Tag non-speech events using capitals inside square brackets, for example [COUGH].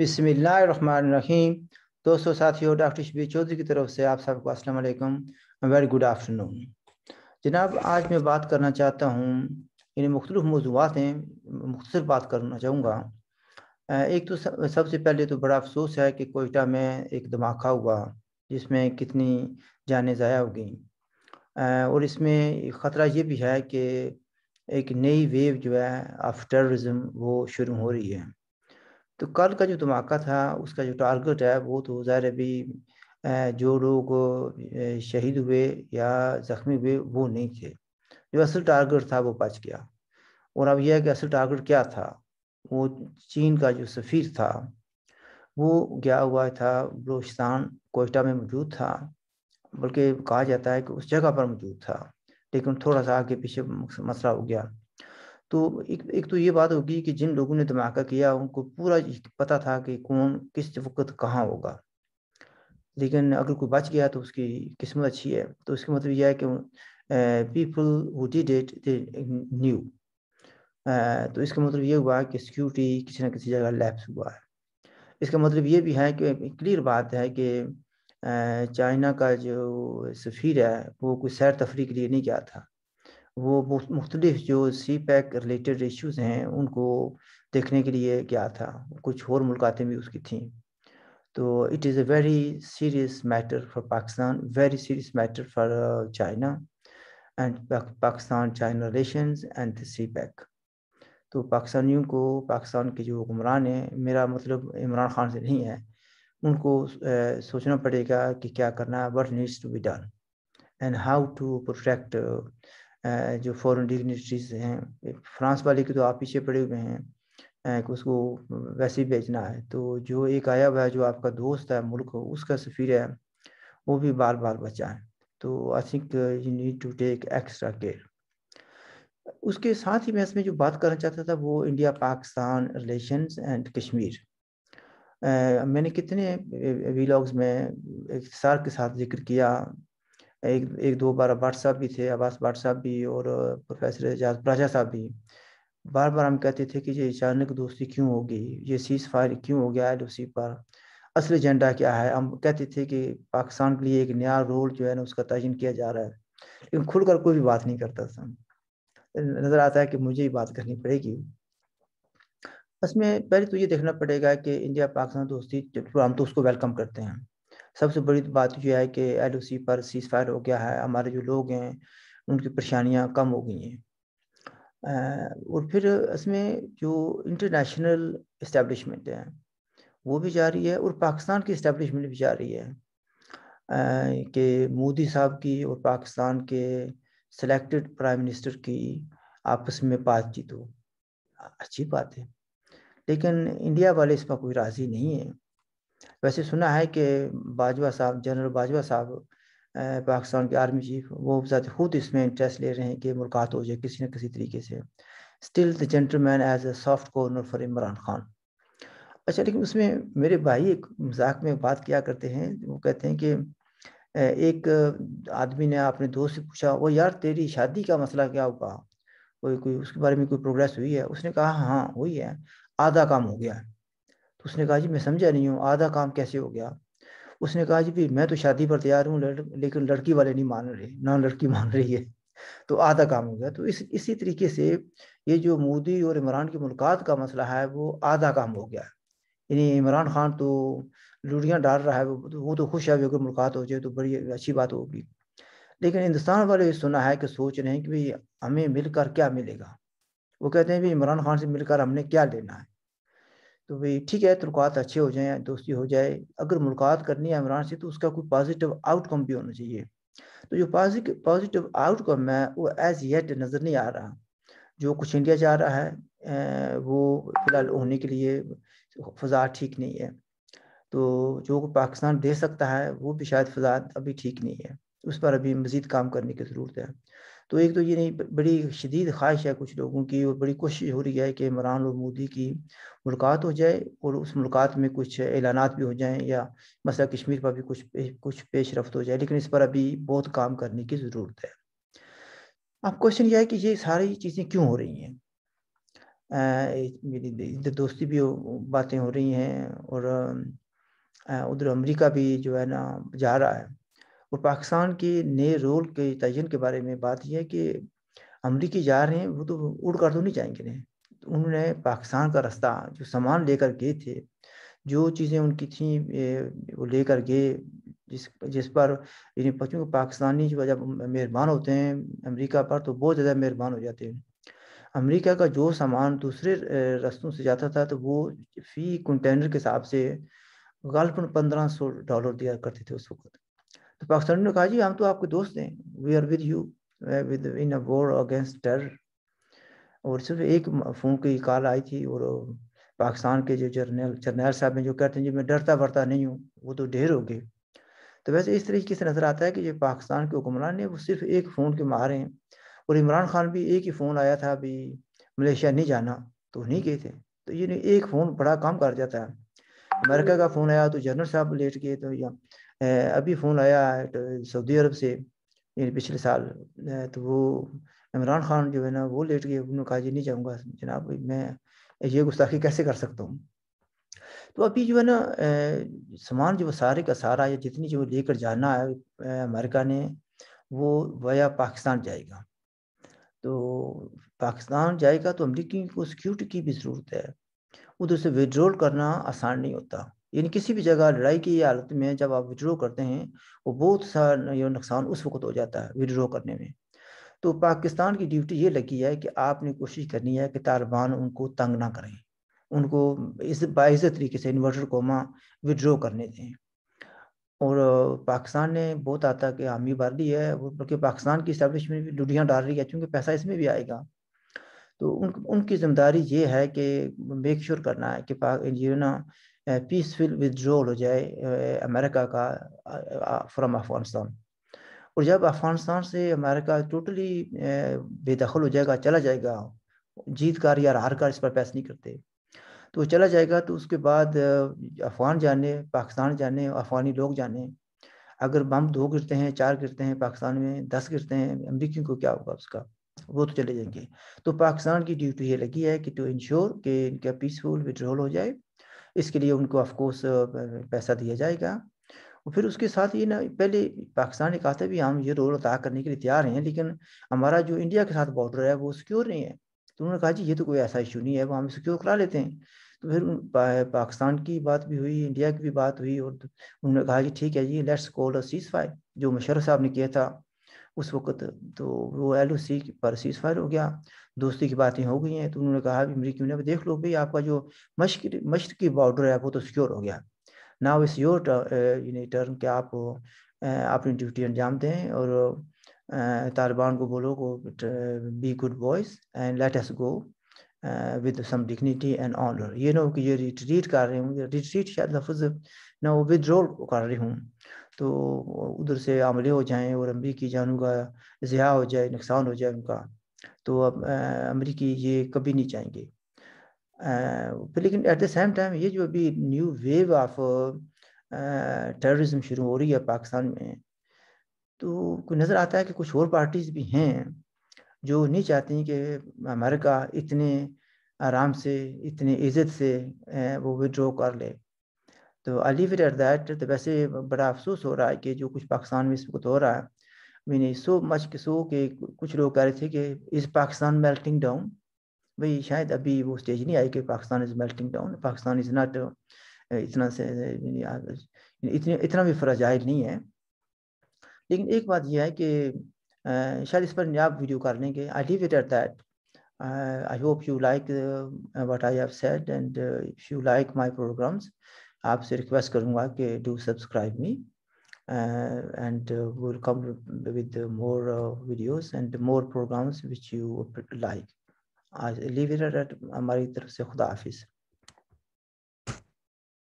बिसमीम दोस्तों साथियों डॉक्टर शबीर चौधरी की तरफ से आप सबको अस्सलाम वालेकुम वेरी गुड आफ्टरनून जनाब आज मैं बात करना चाहता हूँ इन मुख्तलिफ मौजूद हैं मुख्तर बात करना चाहूँगा एक तो सबसे पहले तो बड़ा अफसोस है कि कोयटा में एक धमाका हुआ जिसमें कितनी जानें ज़ाया हो गई और इसमें ख़तरा ये भी है कि एक नई वेव जो है ऑफ टेररिज्म वो शुरू हो रही है तो कल का जो धमाका था उसका जो टारगेट है वो तो ज़ाहिर अभी जो लोग शहीद हुए या ज़ख्मी हुए वो नहीं थे जो असल टारगेट था वो बच गया और अब यह है कि असल टारगेट क्या था वो चीन का जो सफ़ीर था वो गया हुआ था बलोचिस्तान कोयटा में मौजूद था बल्कि कहा जाता है कि उस जगह पर मौजूद था लेकिन थोड़ा सा आगे पीछे मसला हो गया तो एक एक तो ये बात होगी कि जिन लोगों ने धमाका किया उनको पूरा पता था कि कौन किस वक्त कहाँ होगा लेकिन अगर कोई बच गया तो उसकी किस्मत अच्छी है तो इसका मतलब यह है कि people who did it they knew तो इसका मतलब ये हुआ कि सिक्योरिटी किसी ना किसी जगह लैप्स हुआ है इसका मतलब ये भी है कि क्लियर बात है कि चाइना का जो सफ़ीर है वो कोई सैर तफरी के लिए नहीं गया था वो मुख्तलिफ जो सी पैक रिलेटेड इश्यूज़ हैं उनको देखने के लिए गया था कुछ और मुलाकातें भी उसकी थी तो it is a very serious matter for Pakistan very serious matter for China and Pakistan China relation and CPEC तो पाकिस्तानियों को पाकिस्तान के जो हुक्मरान हैं मेरा मतलब इमरान खान से नहीं है उनको सोचना पड़ेगा कि क्या करना है what needs to be done and how to protect जो फॉरेन डिग्नेटरीज हैं फ्रांस वाले के तो आप पीछे पड़े हुए हैं उसको वैसे ही बेचना है तो जो एक आया हुआ है जो आपका दोस्त है मुल्क उसका सफ़ीर है वो भी बार बार बचा है तो I think you need to take extra care उसके साथ ही मैं इसमें जो बात करना चाहता था वो India Pakistan relation and Kashmir मैंने कितने वीलॉग्स में सार के साथ जिक्र किया एक एक दो बार अब्बास साहब भी थे आवास भट्ट साहब भी और प्रोफेसर एजाज प्राजा साहब भी बार बार हम कहते थे कि ये अचानक दोस्ती क्यों हो गई ये सीज फायर क्यों हो गया एल पर असल एजेंडा क्या है हम कहते थे कि पाकिस्तान के लिए एक नया रोल जो है ना उसका तयन किया जा रहा है लेकिन खुलकर कोई भी बात नहीं करता था नज़र आता है कि मुझे ही बात करनी पड़ेगी इसमें पहले तो ये देखना पड़ेगा कि इंडिया पाकिस्तान दोस्ती हम तो उसको वेलकम करते हैं सबसे बड़ी तो बात यह है कि एल पर सीज़ फायर हो गया है हमारे जो लोग हैं उनकी परेशानियाँ कम हो गई हैं और फिर इसमें जो इंटरनेशनल इस्टेबलिशमेंट है वो भी जा रही है और पाकिस्तान की इस्टेबलिशमेंट भी जा रही है कि मोदी साहब की और पाकिस्तान के सिलेक्टेड प्राइम मिनिस्टर की आपस में बातचीत हो अच्छी बात है लेकिन इंडिया वाले इस पर कोई राज़ी नहीं है वैसे सुना है कि बाजवा साहब जनरल बाजवा साहब पाकिस्तान के आर्मी चीफ वो ज़ात खुद इसमें इंटरेस्ट ले रहे हैं कि मुलाकात हो जाए किसी न किसी तरीके से still the gentleman has a soft corner for Imran Khan अच्छा लेकिन उसमें मेरे भाई एक मजाक में बात किया करते हैं वो कहते हैं कि एक आदमी ने अपने दोस्त से पूछा वो यार तेरी शादी का मसला क्या हुआ कोई कोई उसके बारे में कोई प्रोग्रेस हुई है उसने कहा हाँ हुई है आधा काम हो गया है उसने कहा जी मैं समझा नहीं हूँ आधा काम कैसे हो गया उसने कहा जी भी मैं तो शादी पर तैयार हूँ लेकिन लड़की वाले नहीं मान रहे ना लड़की मान रही है [LAUGHS] तो आधा काम हो गया तो इस इसी तरीके से ये जो मोदी और इमरान की मुलाकात का मसला है वो आधा काम हो गया यानी इमरान खान तो लुड़ियाँ डाल रहा है वो तो वो तो खुश है अगर मुलाकात हो जाए तो बड़ी अच्छी बात होगी लेकिन हिंदुस्तान वाले सुना है कि सोच रहे हैं कि भाई हमें मिलकर क्या मिलेगा वो कहते हैं भाई इमरान खान से मिलकर हमने क्या लेना है तो भाई ठीक है तुलकात अच्छे हो जाए दोस्ती हो जाए अगर मुलाकात करनी है इमरान से तो उसका कोई पॉजिटिव आउटकम भी होना चाहिए तो जो पॉजिटिव आउटकम है वो एज येट नज़र नहीं आ रहा जो कुछ इंडिया जा रहा है वो फिलहाल होने के लिए फ़जा ठीक नहीं है तो जो पाकिस्तान दे सकता है वो भी शायद फ़जा अभी ठीक नहीं है उस पर अभी मज़ीद काम करने की ज़रूरत है तो एक तो ये नहीं बड़ी शदीद ख्वाहिश है कुछ लोगों की और बड़ी कोशिश हो रही है कि इमरान और मोदी की मुलाकात हो जाए और उस मुलाकात में कुछ ऐलान भी हो जाएँ या मसला कश्मीर पर भी कुछ कुछ पेश रफ्त हो जाए लेकिन इस पर अभी बहुत काम करने की ज़रूरत है अब क्वेश्चन यह है कि ये सारी चीज़ें क्यों हो रही हैं इधर दोस्ती भी बातें हो रही हैं और उधर अमेरिका भी जो है ना जा रहा है और पाकिस्तान के नए रोल के तयन के बारे में बात यह है कि अमरीकी जा रहे हैं वो तो उड़ कर तो नहीं जाएंगे नहीं तो उन्होंने पाकिस्तान का रास्ता जो सामान लेकर गए थे जो चीज़ें उनकी थी वो लेकर गए जिस जिस पर इन्हें पाकिस्तानी जो जब मेहरबान होते हैं अमेरिका पर तो बहुत ज़्यादा मेहरबान हो जाते हैं अमेरिका का जो सामान दूसरे रास्तों से जाता था तो वो फी कंटेनर के हिसाब से गलपन पंद्रह सौ डॉलर दिया करते थे उस वक्त तो पाकिस्तान ने कहा जी हम तो आपके दोस्त हैं we are with you with in a war against terror और सिर्फ एक फ़ोन की कॉल आई थी और पाकिस्तान के जो जर्नल जर्नैल साहब हैं जो कहते हैं जी मैं डरता वरता नहीं हूँ वो तो ढेर हो गए तो वैसे इस तरीके से नज़र आता है कि जो पाकिस्तान के हुक्मरान ने वो सिर्फ एक फ़ोन के मारे हैं और इमरान खान भी एक ही फ़ोन आया था अभी मलेशिया नहीं जाना तो नहीं गए थे तो ये एक फ़ोन बड़ा काम कर जाता है अमेरिका का फ़ोन आया तो जनरल साहब लेट गए तो या अभी फ़ोन आया सऊदी अरब से पिछले साल तो वो इमरान खान जो है ना वो लेट गए उन्होंने कहा जी नहीं जाऊँगा जनाब मैं ये गुस्ताखी कैसे कर सकता हूँ तो अभी जो है ना सामान जो सारे का सारा या जितनी जो लेकर जाना है अमेरिका ने वो वाया पाकिस्तान जाएगा तो पाकिस्तान जाएगा तो अमरीकी को सिक्योरिटी की भी ज़रूरत है उधर से विड्रोल करना आसान नहीं होता यानी किसी भी जगह लड़ाई की हालत में जब आप विड्रॉ करते हैं वो बहुत सा नुकसान उस वक्त हो जाता है विड्रॉ करने में तो पाकिस्तान की ड्यूटी ये लगी है कि आपने कोशिश करनी है कि तालिबान उनको तंग ना करें उनको इस बाइज तरीके से इन्वर्टर कोमा विड्रॉ करने दें और पाकिस्तान ने बहुत आता कि हामी भर दी है बल्कि पाकिस्तान की स्टैब्लिशमेंट भी लुढ़ियाँ डाल रही है क्योंकि पैसा इसमें भी आएगा तो उन उनकी जिम्मेदारी ये है कि मेक श्योर करना है कि जो ना पीसफुल विदड्रॉल हो जाए अमेरिका का फ्रॉम अफगानिस्तान और जब अफगानिस्तान से अमेरिका टोटली बेदखल हो जाएगा चला जाएगा जीत कर या हार कर इस पर पैस नहीं करते तो चला जाएगा तो उसके बाद अफगान जाने पाकिस्तान जाने अफगानी लोग जाने अगर बम दो गिरते हैं चार गिरते हैं पाकिस्तान में दस गिरते हैं अमरीकी को क्या होगा उसका वो तो चले जाएंगे तो पाकिस्तान की ड्यूटी ये लगी है कि टू इंश्योर कि इनका पीसफुल विड्रोल हो जाए इसके लिए उनको ऑफकोर्स पैसा दिया जाएगा और फिर उसके साथ ये ना पहले पाकिस्तान ने कहा था भी हम ये रोल अदा करने के लिए तैयार हैं लेकिन हमारा जो इंडिया के साथ बॉर्डर है वो सिक्योर नहीं है तो उन्होंने कहा जी ये तो कोई ऐसा इशू नहीं है वो हम सिक्योर करा लेते हैं तो फिर पाकिस्तान की बात भी हुई इंडिया की भी बात हुई और उन्होंने कहा जी ठीक है जी लेट्स कॉल सीज फायर जो मुशर्रफ साहब ने किया था उस वक्त तो वो एल ओ सी पर सीज फायर हो गया दोस्ती की बातें हो गई हैं तो उन्होंने कहा कि मेरी क्यों ना देख लो भाई आपका जो मश्क मश्र की बॉर्डर है वो तो सिक्योर हो गया नाउ इस योर टर्न कि आप अपनी ड्यूटी अंजाम दें और तालिबान को बोलो को be good boys and let us go with some dignity and honour ये ना हो कि ये रिट्रीट कर रहे हूँ रिट्रीट शायद लफज ना वो विदड्रॉल कर रही हूँ तो उधर से आमले हो जाएं और अमरीकी जानों का ज़िया हो जाए नुकसान हो जाए उनका तो अब अमरीकी ये कभी नहीं चाहेंगे लेकिन एट द सेम टाइम ये जो अभी न्यू वेव ऑफ टेररिज्म शुरू हो रही है पाकिस्तान में तो नज़र आता है कि कुछ और पार्टीज भी हैं जो नहीं चाहती कि अमेरिका इतने आराम से इतने इज़्ज़त से वो विड्रॉ कर ले तो अलीवर एट दैट तो वैसे बड़ा अफसोस हो रहा है कि जो कुछ पाकिस्तान में इस वक्त हो रहा है मैंने सो मच सो के कुछ लोग कह रहे थे कि इज़ पाकिस्तान मेल्टिंग डाउन भाई शायद अभी वो स्टेज नहीं आई कि Pakistan is melting down Pakistan is not इतना से इतने इतना भी फ्रजाइल नहीं है लेकिन एक बात यह है कि शायद इस पर आप वीडियो कर लेंगे I leave it at that I hope you like what I have said and you like my programs आपसे रिक्वेस्ट करूँगा कि do subscribe me Uh, and uh, we'll come with more uh, videos and more programs which you like. I leave it at हमारी तरफ से